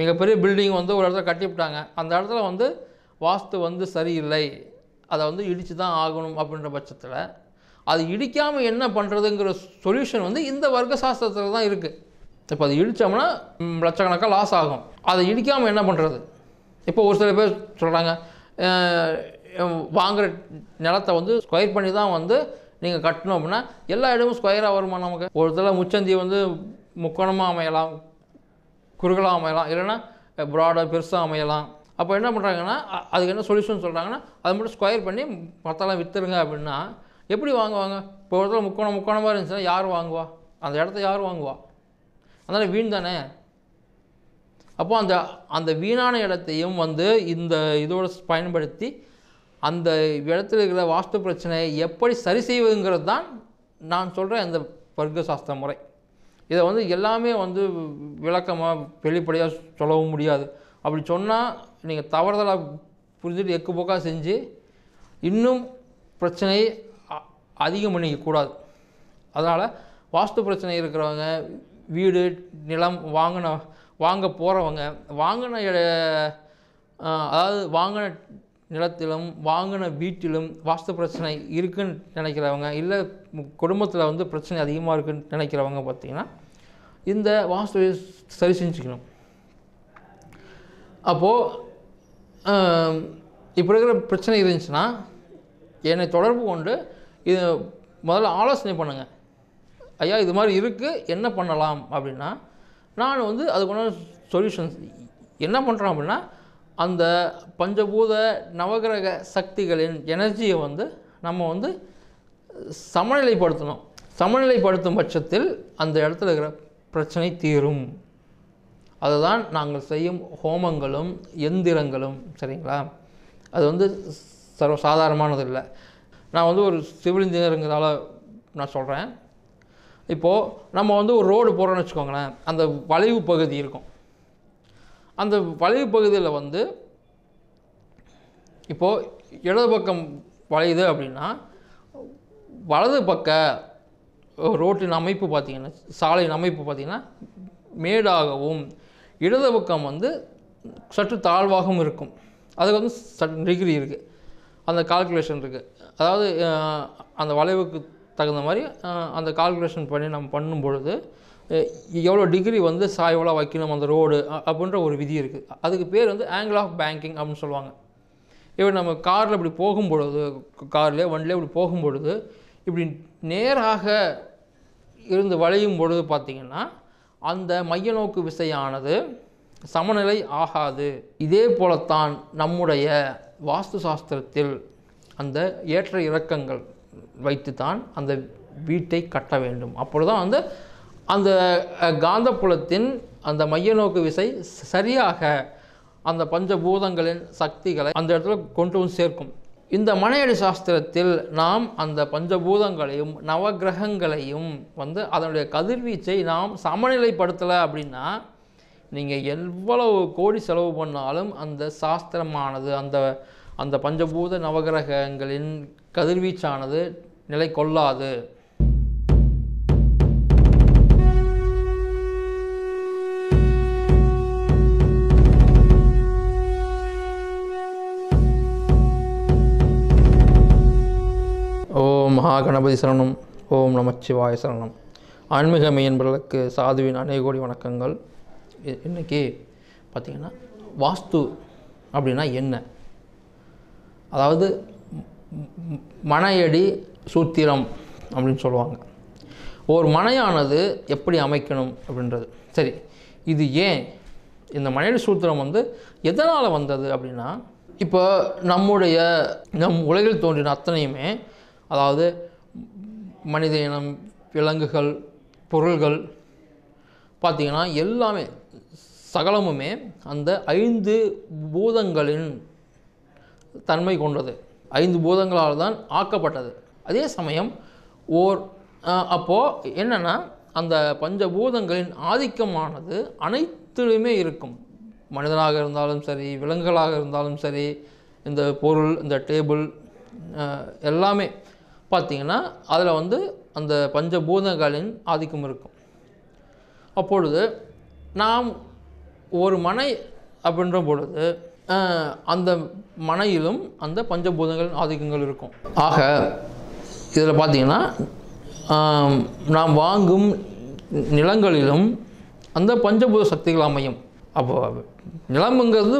மிகப்பெரிய பில்டிங் வந்து ஒரு இடத்துல கட்டிவிட்டாங்க அந்த இடத்துல வந்து வாஸ்து வந்து சரியில்லை அதை வந்து இடித்து தான் ஆகணும் அப்படின்ற பட்சத்தில் அது இடிக்காமல் என்ன பண்ணுறதுங்கிற சொல்யூஷன் வந்து இந்த வர்க்க சாஸ்திரத்தில் தான் இருக்குது இப்போ அது இடித்தோம்னா லட்சக்கணக்காக லாஸ் ஆகும் அதை இடிக்காமல் என்ன பண்ணுறது இப்போ ஒரு சில பேர் சொல்கிறாங்க வாங்குகிற நிலத்தை வந்து ஸ்கொயர் பண்ணி தான் வந்து நீங்கள் கட்டணும் அப்படின்னா எல்லா இடமும் ஸ்கொயராக வருமா நமக்கு ஒரு தடவை முச்சந்தி வந்து முக்கோணமாக அமையலாம் குறுகலாக அமையலாம் இல்லைன்னா ப்ராடாக பெருசாக அமையலாம் அப்போ என்ன பண்ணுறாங்கன்னா அதுக்கு என்ன சொல்யூஷன் சொல்கிறாங்கன்னா அதை மட்டும் ஸ்கொயர் பண்ணி மற்றெல்லாம் விற்றுருங்க அப்படின்னா எப்படி வாங்குவாங்க இப்போ இடத்துல முக்கோணம் முக்கோணமாக இருந்துச்சுன்னா யார் வாங்குவா அந்த இடத்த யார் வாங்குவா அதனால் வீண் தானே அப்போது அந்த அந்த வீணான இடத்தையும் வந்து இந்த இதோட பயன்படுத்தி அந்த இடத்துல இருக்கிற வாஸ்து பிரச்சனையை எப்படி சரி செய்வதுங்கிறது தான் நான் சொல்கிறேன் அந்த வர்க்க சாஸ்திர முறை இதை வந்து எல்லாமே வந்து விளக்கமாக வெளிப்படையாக சொல்லவும் முடியாது அப்படி சொன்னால் நீங்கள் தவறுதலாக புரிஞ்சுட்டு எக்கு போக்காக செஞ்சு இன்னும் பிரச்சனையை அதிகம் பண்ணிக்கக்கூடாது அதனால் வாஸ்து பிரச்சனை இருக்கிறவங்க வீடு நிலம் வாங்கின வாங்க போகிறவங்க வாங்கின அதாவது வாங்கின நிலத்திலும் வாங்கின வீட்டிலும் வாஸ்து பிரச்சனை இருக்குன்னு நினைக்கிறவங்க இல்லை குடும்பத்தில் வந்து பிரச்சனை அதிகமாக இருக்குன்னு நினைக்கிறவங்க பார்த்திங்கன்னா இந்த வாஸ்து சரி செஞ்சுக்கணும் அப்போது இப்போ இருக்கிற பிரச்சனை இருந்துச்சுன்னா என்னை தொடர்பு கொண்டு இது முதல்ல ஆலோசனை பண்ணுங்கள் ஐயா இது மாதிரி இருக்குது என்ன பண்ணலாம் அப்படின்னா நான் வந்து அதுக்குள்ள சொல்யூஷன்ஸ் என்ன பண்ணுறோம் அப்படின்னா அந்த பஞ்சபூத நவகிரக சக்திகளின் எனர்ஜியை வந்து நம்ம வந்து சமநிலைப்படுத்தணும் சமநிலைப்படுத்தும் பட்சத்தில் அந்த இடத்துல இருக்கிற பிரச்சனை தீரும் அதுதான் நாங்கள் செய்யும் ஹோமங்களும் எந்திரங்களும் சரிங்களா அது வந்து சர்வ சாதாரணமானது இல்லை நான் வந்து ஒரு சிவில் இன்ஜினியருங்கிறதால நான் சொல்கிறேன் இப்போது நம்ம வந்து ஒரு ரோடு போகிறோன்னு வச்சுக்கோங்களேன் அந்த வளைவு பகுதி இருக்கும் அந்த வளைவு பகுதியில் வந்து இப்போது இடது பக்கம் வளையுது அப்படின்னா வலது பக்க ரோட்டின் அமைப்பு பார்த்திங்கன்னா சாலையின் அமைப்பு பார்த்திங்கன்னா மேடாகவும் இடது பக்கம் வந்து சற்று தாழ்வாகவும் இருக்கும் அதுக்கு வந்து டிகிரி இருக்குது அந்த கால்குலேஷன் இருக்குது அதாவது அந்த வளைவுக்கு தகுந்த மாதிரி அந்த கால்குலேஷன் பண்ணி நம்ம பண்ணும் பொழுது எவ்வளோ டிகிரி வந்து சாய்வலாக வைக்கணும் அந்த ரோடு அப்படின்ற ஒரு விதி இருக்குது அதுக்கு பேர் வந்து ஆங்கிள் ஆஃப் பேங்கிங் அப்படின்னு சொல்லுவாங்க இப்போ நம்ம காரில் இப்படி போகும்பொழுது கார்லேயே வண்டிலே இப்படி போகும்பொழுது இப்படி நேராக இருந்து வளையும் பொழுது பார்த்திங்கன்னா அந்த மைய நோக்கு விசையானது சமநிலை ஆகாது இதே போலத்தான் நம்முடைய வாஸ்து சாஸ்திரத்தில் அந்த ஏற்ற இறக்கங்கள் வைத்து தான் அந்த வீட்டை கட்ட வேண்டும் அப்பொழுது தான் வந்து அந்த காந்தப்புலத்தின் அந்த மைய நோக்கு விசை சரியாக அந்த பஞ்சபூதங்களின் சக்திகளை அந்த இடத்துல கொண்டு வந்து சேர்க்கும் இந்த மனையடி சாஸ்திரத்தில் நாம் அந்த பஞ்சபூதங்களையும் நவகிரகங்களையும் வந்து அதனுடைய கதிர்வீச்சை நாம் சமநிலைப்படுத்தலை அப்படின்னா நீங்கள் எவ்வளவு கோடி செலவு பண்ணாலும் அந்த சாஸ்திரமானது அந்த அந்த பஞ்சபூத நவகிரகங்களின் கதிர்வீச்சானது நிலை கொள்ளாது மகாகணபதி கணபதி சரணம் ஓம் நமச்சிவாய சரணம் ஆன்மீக மையன்பர்களுக்கு சாதுவின் அநேக கோடி வணக்கங்கள் இன்றைக்கி பார்த்திங்கன்னா வாஸ்து அப்படின்னா என்ன அதாவது மனையடி சூத்திரம் அப்படின்னு சொல்லுவாங்க ஒரு மனையானது எப்படி அமைக்கணும் அப்படின்றது சரி இது ஏன் இந்த மனையடி சூத்திரம் வந்து எதனால் வந்தது அப்படின்னா இப்போ நம்முடைய நம் உலகில் தோன்றின அத்தனையுமே அதாவது மனித இனம் விலங்குகள் பொருள்கள் பார்த்திங்கன்னா எல்லாமே சகலமுமே அந்த ஐந்து பூதங்களின் தன்மை கொண்டது ஐந்து பூதங்களால் தான் ஆக்கப்பட்டது அதே சமயம் ஓர் அப்போது என்னென்னா அந்த பஞ்சபூதங்களின் ஆதிக்கமானது அனைத்திலுமே இருக்கும் மனிதனாக இருந்தாலும் சரி விலங்குகளாக இருந்தாலும் சரி இந்த பொருள் இந்த டேபிள் எல்லாமே பார்த்தீங்கன்னா அதில் வந்து அந்த பஞ்சபூதங்களின் ஆதிக்கம் இருக்கும் அப்பொழுது நாம் ஒரு மனை அப்படின்ற பொழுது அந்த மனையிலும் அந்த பஞ்சபூதங்களின் ஆதிக்கங்கள் இருக்கும் ஆக இதில் பார்த்திங்கன்னா நாம் வாங்கும் நிலங்களிலும் அந்த பஞ்சபூத சக்திகள் அமையும் அப்போ நிலமுங்கிறது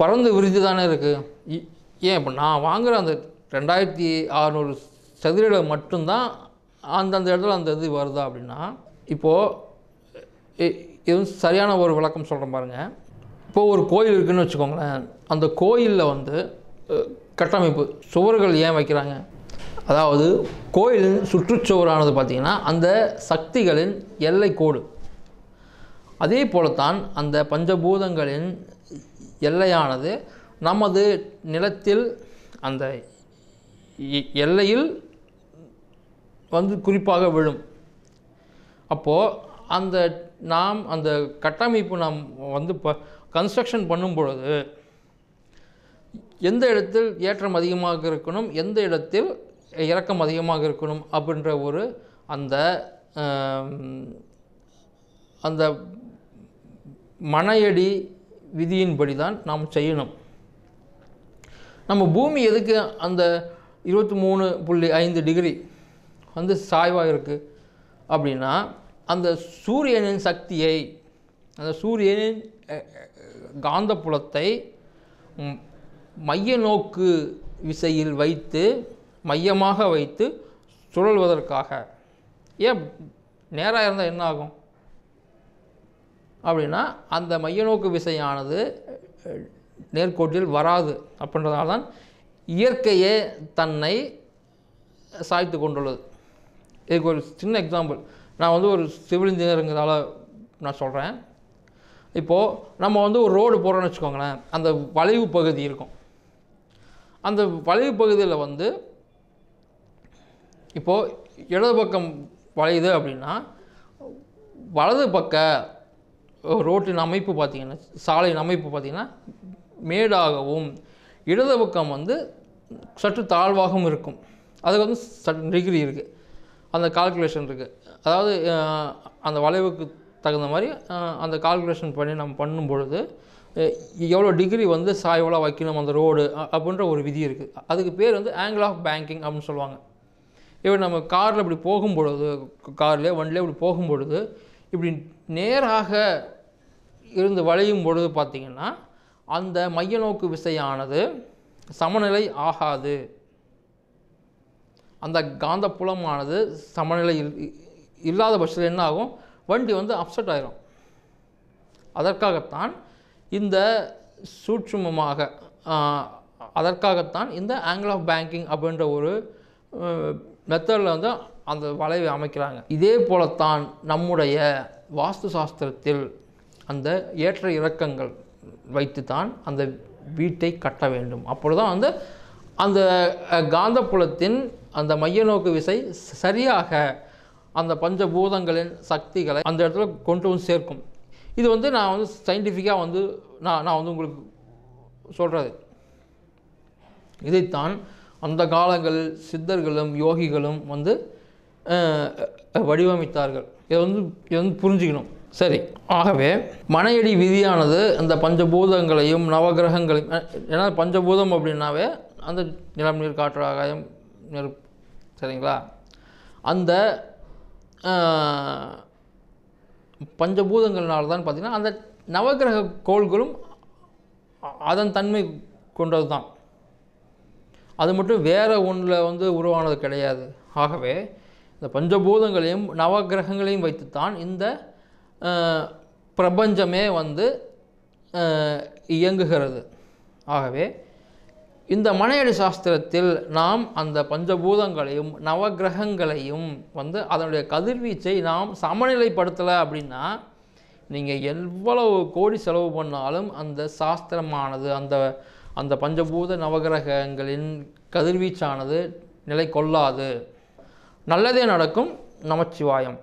பறந்து விரிஞ்சு தானே இருக்குது ஏன் இப்போ நான் வாங்குகிற அந்த ரெண்டாயிரத்தி அறநூறு சதுரலை மட்டும்தான் அந்தந்த இடத்துல அந்த இது வருதா அப்படின்னா இப்போது எதுவும் சரியான ஒரு விளக்கம் சொல்கிறேன் பாருங்கள் இப்போது ஒரு கோயில் இருக்குதுன்னு வச்சுக்கோங்களேன் அந்த கோயிலில் வந்து கட்டமைப்பு சுவர்கள் ஏன் வைக்கிறாங்க அதாவது கோயிலின் சுற்றுச்சுவரானது பார்த்திங்கன்னா அந்த சக்திகளின் எல்லை கோடு அதே போலத்தான் அந்த பஞ்சபூதங்களின் எல்லையானது நமது நிலத்தில் அந்த எல்லையில் வந்து குறிப்பாக விழும் அப்போது அந்த நாம் அந்த கட்டமைப்பு நாம் வந்து ப கன்ஸ்ட்ரக்ஷன் பண்ணும் பொழுது எந்த இடத்தில் ஏற்றம் அதிகமாக இருக்கணும் எந்த இடத்தில் இறக்கம் அதிகமாக இருக்கணும் அப்படின்ற ஒரு அந்த அந்த மனையடி விதியின்படி தான் நாம் செய்யணும் நம்ம பூமி எதுக்கு அந்த இருபத்தி மூணு புள்ளி ஐந்து டிகிரி வந்து சாய்வாக இருக்குது அப்படின்னா அந்த சூரியனின் சக்தியை அந்த சூரியனின் காந்தப்புலத்தை மைய நோக்கு விசையில் வைத்து மையமாக வைத்து சுழல்வதற்காக ஏன் நேராக இருந்தால் என்ன ஆகும் அப்படின்னா அந்த மைய நோக்கு விசையானது நேர்கோட்டில் வராது அப்படின்றதால்தான் இயற்கையே தன்னை சாய்த்து கொண்டுள்ளது இதுக்கு ஒரு சின்ன எக்ஸாம்பிள் நான் வந்து ஒரு சிவில் இன்ஜினியருங்கிறதால நான் சொல்கிறேன் இப்போது நம்ம வந்து ஒரு ரோடு போகிறோன்னு வச்சுக்கோங்களேன் அந்த வளைவு பகுதி இருக்கும் அந்த வளைவு பகுதியில் வந்து இப்போது இடது பக்கம் வளையுது அப்படின்னா வலது பக்க ரோட்டின் அமைப்பு பார்த்திங்கன்னா சாலையின் அமைப்பு பார்த்திங்கன்னா மேடாகவும் இடது பக்கம் வந்து சற்று தாழ்வாகவும் இருக்கும் அதுக்கு வந்து சட் டிகிரி இருக்குது அந்த கால்குலேஷன் இருக்குது அதாவது அந்த வளைவுக்கு தகுந்த மாதிரி அந்த கால்குலேஷன் பண்ணி நம்ம பண்ணும் பொழுது எவ்வளோ டிகிரி வந்து எவ்வளோ வைக்கணும் அந்த ரோடு அப்படின்ற ஒரு விதி இருக்குது அதுக்கு பேர் வந்து ஆங்கிள் ஆஃப் பேங்கிங் அப்படின்னு சொல்லுவாங்க இப்போ நம்ம காரில் இப்படி போகும்பொழுது கார்லேயே வண்டிலே இப்படி போகும்பொழுது இப்படி நேராக இருந்து வளையும் பொழுது பார்த்திங்கன்னா அந்த மைய நோக்கு விசையானது சமநிலை ஆகாது அந்த காந்த புலமானது சமநிலை இல்லாத பட்சத்தில் என்ன ஆகும் வண்டி வந்து அப்செட் ஆகிரும் அதற்காகத்தான் இந்த சூட்சுமமாக அதற்காகத்தான் இந்த ஆங்கிள் ஆஃப் பேங்கிங் அப்படின்ற ஒரு மெத்தடில் வந்து அந்த வளைவை அமைக்கிறாங்க இதே போலத்தான் நம்முடைய வாஸ்து சாஸ்திரத்தில் அந்த ஏற்ற இறக்கங்கள் வைத்து தான் அந்த வீட்டை கட்ட வேண்டும் அப்பொழுது தான் வந்து அந்த காந்தப்புலத்தின் அந்த மைய நோக்கு விசை சரியாக அந்த பஞ்சபூதங்களின் சக்திகளை அந்த இடத்துல கொண்டு வந்து சேர்க்கும் இது வந்து நான் வந்து சயின்டிஃபிக்காக வந்து நான் நான் வந்து உங்களுக்கு சொல்கிறது இதைத்தான் அந்த காலங்களில் சித்தர்களும் யோகிகளும் வந்து வடிவமைத்தார்கள் இதை வந்து இதை வந்து புரிஞ்சுக்கணும் சரி ஆகவே மனையடி விதியானது இந்த பஞ்சபூதங்களையும் நவகிரகங்களையும் ஏன்னா பஞ்சபூதம் அப்படின்னாவே அந்த நிலம் நீர் காற்று ஆகாயம் நெரு சரிங்களா அந்த பஞ்சபூதங்கள்னால தான் பார்த்திங்கன்னா அந்த நவகிரக கோள்களும் அதன் தன்மை கொண்டது தான் அது மட்டும் வேறு ஒன்றில் வந்து உருவானது கிடையாது ஆகவே இந்த பஞ்சபூதங்களையும் நவகிரகங்களையும் வைத்துத்தான் இந்த பிரபஞ்சமே வந்து இயங்குகிறது ஆகவே இந்த மனையடி சாஸ்திரத்தில் நாம் அந்த பஞ்சபூதங்களையும் நவகிரகங்களையும் வந்து அதனுடைய கதிர்வீச்சை நாம் சமநிலைப்படுத்தலை அப்படின்னா நீங்கள் எவ்வளவு கோடி செலவு பண்ணாலும் அந்த சாஸ்திரமானது அந்த அந்த பஞ்சபூத நவகிரகங்களின் கதிர்வீச்சானது நிலை கொள்ளாது நல்லதே நடக்கும் நமச்சிவாயம்